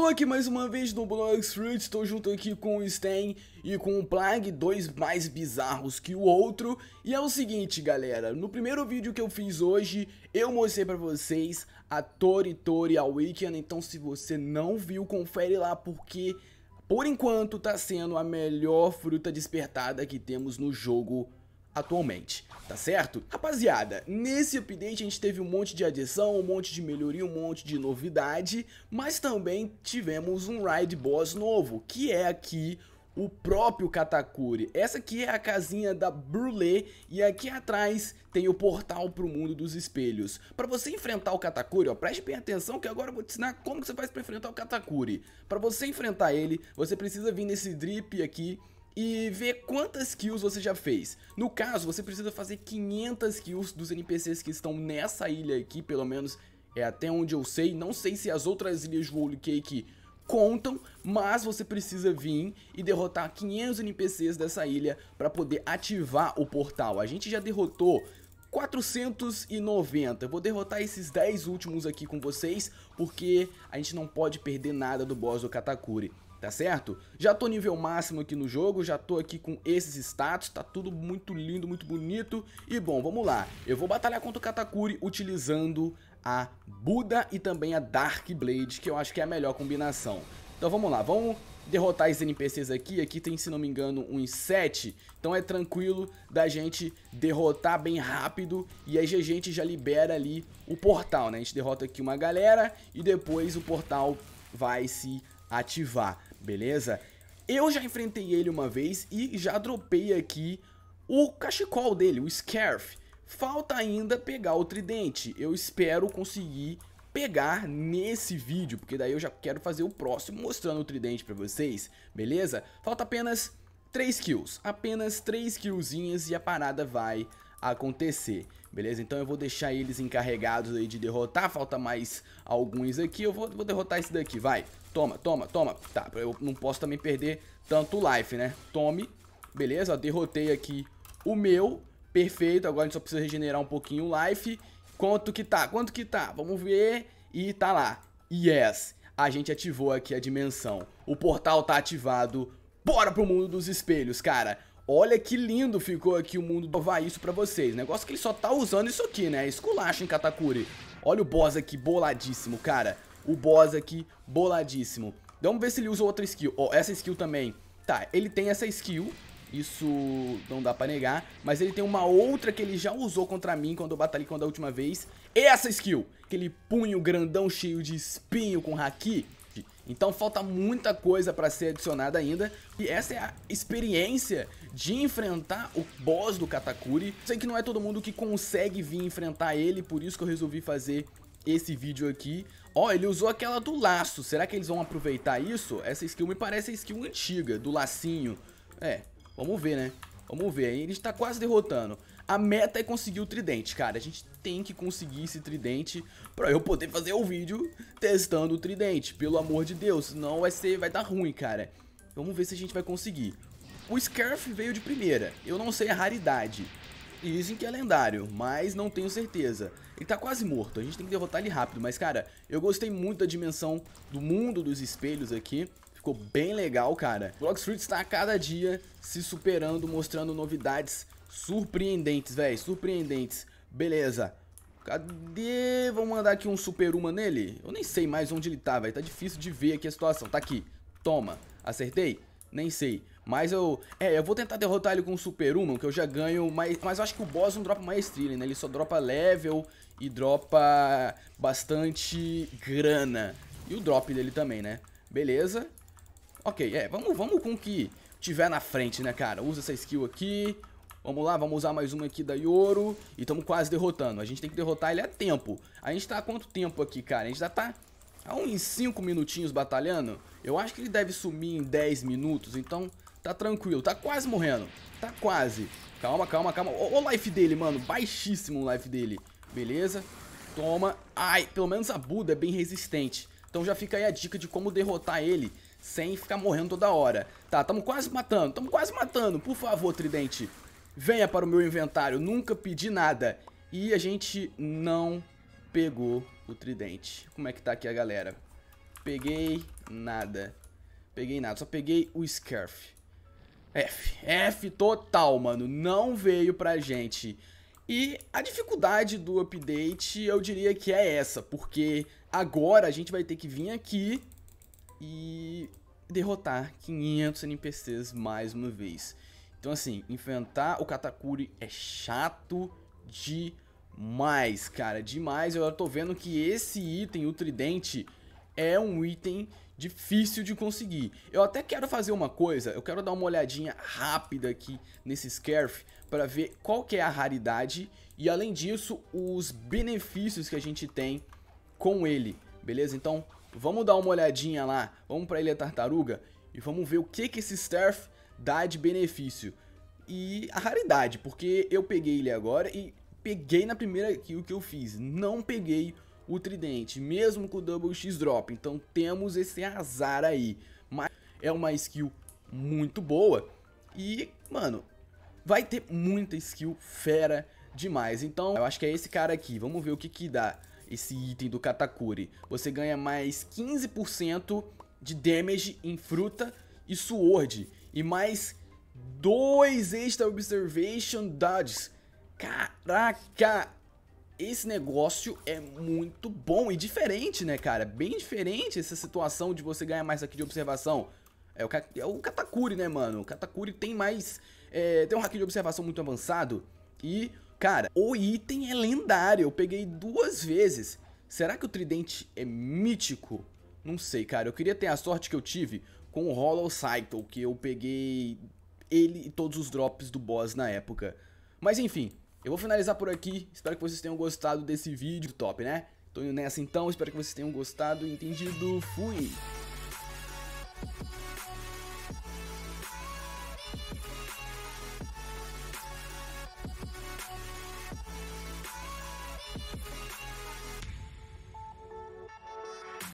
tô aqui mais uma vez no Blogs Fruit, estou junto aqui com o Sten e com o Plague, dois mais bizarros que o outro. E é o seguinte, galera, no primeiro vídeo que eu fiz hoje, eu mostrei pra vocês a Tori Tori a Weekend, então se você não viu, confere lá porque, por enquanto, tá sendo a melhor fruta despertada que temos no jogo atualmente, tá certo? Rapaziada, nesse update a gente teve um monte de adição, um monte de melhoria, um monte de novidade, mas também tivemos um Ride Boss novo, que é aqui o próprio Katakuri. Essa aqui é a casinha da Brulé e aqui atrás tem o portal para o mundo dos espelhos. Para você enfrentar o Katakuri, ó, preste bem atenção que agora eu vou te ensinar como que você faz para enfrentar o Katakuri. Para você enfrentar ele, você precisa vir nesse drip aqui e ver quantas kills você já fez. No caso, você precisa fazer 500 kills dos NPCs que estão nessa ilha aqui, pelo menos é até onde eu sei. Não sei se as outras ilhas do Holy Cake contam, mas você precisa vir e derrotar 500 NPCs dessa ilha para poder ativar o portal. A gente já derrotou 490. Eu vou derrotar esses 10 últimos aqui com vocês, porque a gente não pode perder nada do boss do Katakuri tá certo? Já tô nível máximo aqui no jogo, já tô aqui com esses status, tá tudo muito lindo, muito bonito. E bom, vamos lá, eu vou batalhar contra o Katakuri utilizando a Buda e também a Dark Blade, que eu acho que é a melhor combinação. Então vamos lá, vamos derrotar esses NPCs aqui. Aqui tem, se não me engano, uns 7. Então é tranquilo da gente derrotar bem rápido. E aí a gente já libera ali o portal, né? A gente derrota aqui uma galera e depois o portal vai se ativar beleza? Eu já enfrentei ele uma vez e já dropei aqui o cachecol dele, o Scarf. Falta ainda pegar o tridente. Eu espero conseguir pegar nesse vídeo, porque daí eu já quero fazer o próximo mostrando o tridente pra vocês, beleza? Falta apenas 3 kills, apenas 3 killzinhas e a parada vai acontecer, beleza? Então eu vou deixar eles encarregados aí de derrotar, falta mais alguns aqui, eu vou, vou derrotar esse daqui, vai, toma, toma, toma, tá, eu não posso também perder tanto life, né? Tome, beleza, derrotei aqui o meu, perfeito, agora a gente só precisa regenerar um pouquinho o life, quanto que tá, quanto que tá, vamos ver, e tá lá, yes, a gente ativou aqui a dimensão, o portal tá ativado, bora pro mundo dos espelhos, cara, Olha que lindo ficou aqui o mundo provar isso pra vocês. Negócio que ele só tá usando isso aqui, né? Esculacha em Katakuri. Olha o boss aqui, boladíssimo, cara. O boss aqui, boladíssimo. Vamos ver se ele usa outra skill. Ó, oh, essa skill também. Tá, ele tem essa skill. Isso não dá pra negar. Mas ele tem uma outra que ele já usou contra mim quando eu batalhei com a última vez. Essa skill! Aquele punho grandão cheio de espinho com haki. Então falta muita coisa para ser adicionada ainda. E essa é a experiência de enfrentar o boss do Katakuri. Sei que não é todo mundo que consegue vir enfrentar ele, por isso que eu resolvi fazer esse vídeo aqui. Ó, oh, ele usou aquela do laço. Será que eles vão aproveitar isso? Essa skill me parece a skill antiga, do lacinho. É, vamos ver, né? Vamos ver. A gente tá quase derrotando. A meta é conseguir o tridente, cara. A gente tem que conseguir esse tridente pra eu poder fazer o vídeo testando o tridente. Pelo amor de Deus, senão vai, ser, vai dar ruim, cara. Vamos ver se a gente vai conseguir. O Scarf veio de primeira. Eu não sei a raridade. Dizem que é lendário, mas não tenho certeza. Ele tá quase morto, a gente tem que derrotar ele rápido. Mas, cara, eu gostei muito da dimensão do mundo dos espelhos aqui. Ficou bem legal, cara. Block Street está a cada dia se superando, mostrando novidades surpreendentes, velho. Surpreendentes. Beleza. Cadê? Vamos mandar aqui um Super Uma nele. Eu nem sei mais onde ele tá, velho. Tá difícil de ver aqui a situação. Tá aqui. Toma. Acertei? Nem sei. Mas eu... É, eu vou tentar derrotar ele com o Super uma, que eu já ganho... Mas, mas eu acho que o boss não dropa maestria, né? Ele só dropa level e dropa bastante grana. E o drop dele também, né? Beleza. Ok, é, vamos, vamos com o que tiver na frente, né, cara? Usa essa skill aqui. Vamos lá, vamos usar mais uma aqui da Yoro. E estamos quase derrotando. A gente tem que derrotar ele a tempo. A gente tá há quanto tempo aqui, cara? A gente já tá há uns 5 minutinhos batalhando. Eu acho que ele deve sumir em 10 minutos, então tá tranquilo. Tá quase morrendo. Tá quase. Calma, calma, calma. Olha o life dele, mano. Baixíssimo o life dele. Beleza. Toma. Ai, pelo menos a Buda é bem resistente. Então já fica aí a dica de como derrotar ele sem ficar morrendo toda hora. Tá, tamo quase matando, tamo quase matando. Por favor, Tridente, venha para o meu inventário. Nunca pedi nada. E a gente não pegou o Tridente. Como é que tá aqui a galera? Peguei nada. Peguei nada, só peguei o Scarf. F. F total, mano. Não veio pra gente. E a dificuldade do update eu diria que é essa, porque agora a gente vai ter que vir aqui e derrotar 500 NPCs mais uma vez. Então assim, enfrentar o Katakuri é chato demais, cara, demais. Eu tô vendo que esse item, o tridente, é um item difícil de conseguir. Eu até quero fazer uma coisa, eu quero dar uma olhadinha rápida aqui nesse Scarf para ver qual que é a raridade e além disso os benefícios que a gente tem com ele, beleza? Então vamos dar uma olhadinha lá, vamos para ele a Tartaruga e vamos ver o que que esse Scarf dá de benefício. E a raridade, porque eu peguei ele agora e peguei na primeira kill que eu fiz, não peguei o o tridente, mesmo com o Double X Drop. Então temos esse azar aí. Mas é uma skill muito boa. E, mano, vai ter muita skill fera demais. Então, eu acho que é esse cara aqui. Vamos ver o que que dá esse item do Katakuri. Você ganha mais 15% de damage em fruta e sword. E mais 2 extra observation dodges. Caraca! esse negócio é muito bom e diferente, né, cara? Bem diferente essa situação de você ganhar mais aqui de observação. É o, é o Katakuri, né, mano? O Katakuri tem mais... É, tem um hack de observação muito avançado. E, cara, o item é lendário. Eu peguei duas vezes. Será que o tridente é mítico? Não sei, cara. Eu queria ter a sorte que eu tive com o Hollow Cycle, que eu peguei ele e todos os drops do boss na época. Mas enfim, eu vou finalizar por aqui, espero que vocês tenham gostado desse vídeo top, né? Tô indo nessa então, espero que vocês tenham gostado, entendido, fui!